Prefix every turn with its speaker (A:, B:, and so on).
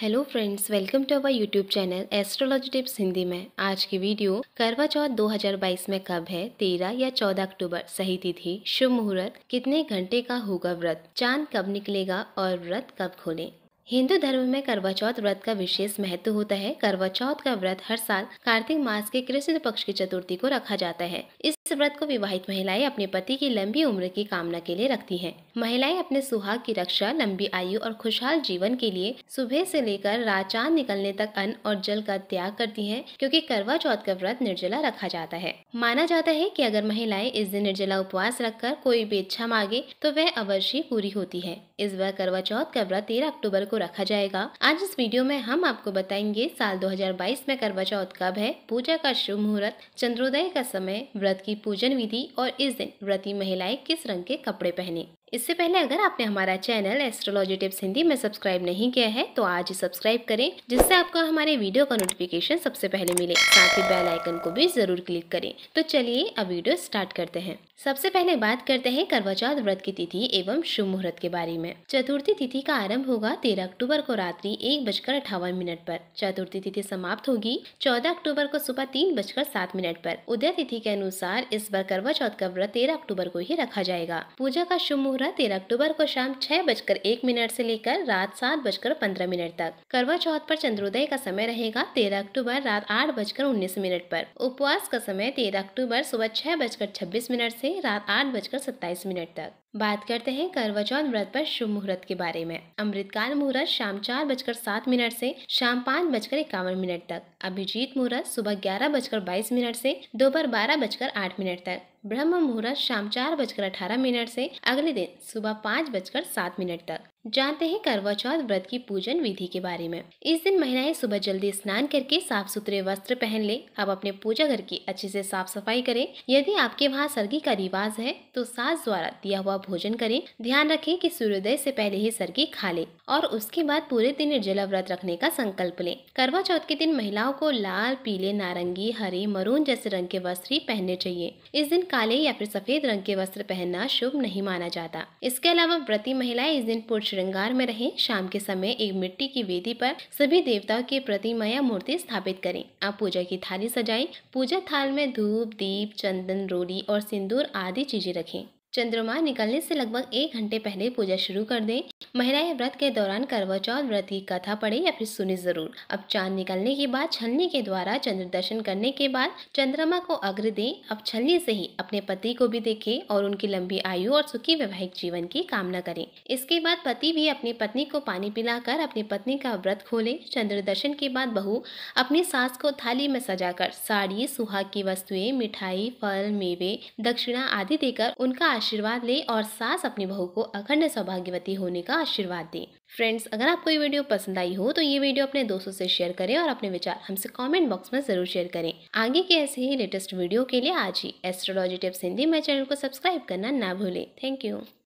A: Hello friends welcome to our YouTube channel astrology tips Hindi में आज की वीडियो करवा चौथ 2022 में कब है 13 या 14 अक्टूबर सही तिथि शुभ मुहूर्त कितने घंटे का होगा व्रत चांद कब निकलेगा और व्रत कब खोले हिंदू धर्म में करवा चौथ व्रत का विशेष महत्व होता है करवा चौथ का व्रत हर साल कार्तिक मास के कृष्ण पक्ष की चतुर्थी को रखा जाता है इस इस व्रत को विवाहित महिलाएं अपने पति की लंबी उम्र की कामना के लिए रखती हैं। महिलाएं अपने सुहाग की रक्षा लंबी आयु और खुशहाल जीवन के लिए सुबह से लेकर रात चांद निकलने तक अन्न और जल का त्याग करती हैं क्योंकि करवा चौथ का व्रत निर्जला रखा जाता है माना जाता है कि अगर महिलाएं इस दिन निर्जला उपवास रखकर कोई भी इच्छा मांगे तो वह अवश्य पूरी होती है इस बार करवा चौथ का व्रत तेरह अक्टूबर को रखा जाएगा आज इस वीडियो में हम आपको बताएंगे साल बाईस में करवा चौथ कब है पूजा का शुभ मुहूर्त चंद्रोदय का समय व्रत की पूजन विधि और इस दिन व्रती महिलाएं किस रंग के कपड़े पहने इससे पहले अगर आपने हमारा चैनल एस्ट्रोलॉजी टिप्स हिंदी में सब्सक्राइब नहीं किया है तो आज ही सब्सक्राइब करें जिससे आपको हमारे वीडियो का नोटिफिकेशन सबसे पहले मिले साथ ही बेल आइकन को भी जरूर क्लिक करें तो चलिए अब वीडियो स्टार्ट करते हैं सबसे पहले बात करते हैं करवा चौथ व्रत की तिथि एवं शुभ मुहूर्त के बारे में चतुर्थी तिथि का आरंभ होगा तेरह अक्टूबर को रात्रि एक बजकर अठावन मिनट पर चतुर्थी तिथि समाप्त होगी चौदह अक्टूबर को सुबह तीन बजकर सात मिनट पर उदय तिथि के अनुसार इस बार करवा चौथ का व्रत तेरह अक्टूबर को ही रखा जाएगा पूजा का शुभ मुहूर्त मुहूर्त तेरह अक्टूबर को शाम छह बजकर एक मिनट से लेकर रात सात बजकर पंद्रह मिनट तक करवा चौथ पर चंद्रोदय का समय रहेगा तेरह अक्टूबर रात आठ बजकर उन्नीस मिनट पर उपवास का समय तेरह अक्टूबर सुबह छह बजकर छब्बीस मिनट से रात आठ बजकर सत्ताईस मिनट तक बात करते हैं करवा चौथ व्रत पर शुभ मुहूर्त के बारे में अमृतकाल मुहूर्त शाम चार बजकर सात मिनट से शाम पाँच बजकर इक्यावन मिनट तक अभिजीत मुहूर्त सुबह ग्यारह बजकर बाईस मिनट से दोपहर बारह बजकर आठ मिनट तक ब्रह्म मुहूर्त शाम चार बजकर अठारह मिनट से अगले दिन सुबह पाँच बजकर सात मिनट तक जानते हैं करवा चौथ व्रत की पूजन विधि के बारे में इस दिन महिलाएं सुबह जल्दी स्नान करके साफ सुथरे वस्त्र पहन ले अब अपने पूजा घर की अच्छे से साफ सफाई करें यदि आपके वहाँ सर्गी का रिवाज है तो सास द्वारा दिया हुआ भोजन करें ध्यान रखें कि सूर्योदय से पहले ही सरगी खा लें और उसके बाद पूरे दिन निर्जला व्रत रखने का संकल्प लें करवा चौथ के दिन महिलाओं को लाल पीले नारंगी हरे मरून जैसे रंग के वस्त्र ही पहनने चाहिए इस दिन काले या फिर सफेद रंग के वस्त्र पहनना शुभ नहीं माना जाता इसके अलावा व्रती महिलाएं इस दिन पूर्व श्रृंगार में रहें शाम के समय एक मिट्टी की वेदी पर सभी देवताओं की प्रतिमा या मूर्ति स्थापित करें आप पूजा की थाली सजाएं पूजा थाल में धूप दीप चंदन रोली और सिंदूर आदि चीजें रखें चंद्रमा निकलने से लगभग एक घंटे पहले पूजा शुरू कर दें महिलाएं व्रत के दौरान करवा चौथ व्रत की कथा पढ़ें या फिर सुने जरूर अब चांद निकलने के बाद छलनी के द्वारा चंद्र दर्शन करने के बाद चंद्रमा को अग्र दें अब छलनी से ही अपने पति को भी देखें और उनकी लंबी आयु और सुखी वैवाहिक जीवन की कामना करें इसके बाद पति भी अपनी पत्नी को पानी पिलाकर अपनी पत्नी का व्रत खोले चंद्र दर्शन के बाद बहु अपनी सास को थाली में सजाकर साड़ी सुहाग की वस्तुएं मिठाई फल मेवे दक्षिणा आदि देकर उनका आशीर्वाद लें और सास अपनी बहू को अखंड सौभाग्यवती होने का आशीर्वाद दें फ्रेंड्स अगर आपको ये वीडियो पसंद आई हो तो ये वीडियो अपने दोस्तों से शेयर करें और अपने विचार हमसे कमेंट बॉक्स में जरूर शेयर करें आगे के ऐसे ही लेटेस्ट वीडियो के लिए आज ही एस्ट्रोलॉजी टिप्स हिंदी मेरे चैनल को सब्सक्राइब करना ना भूलें थैंक यू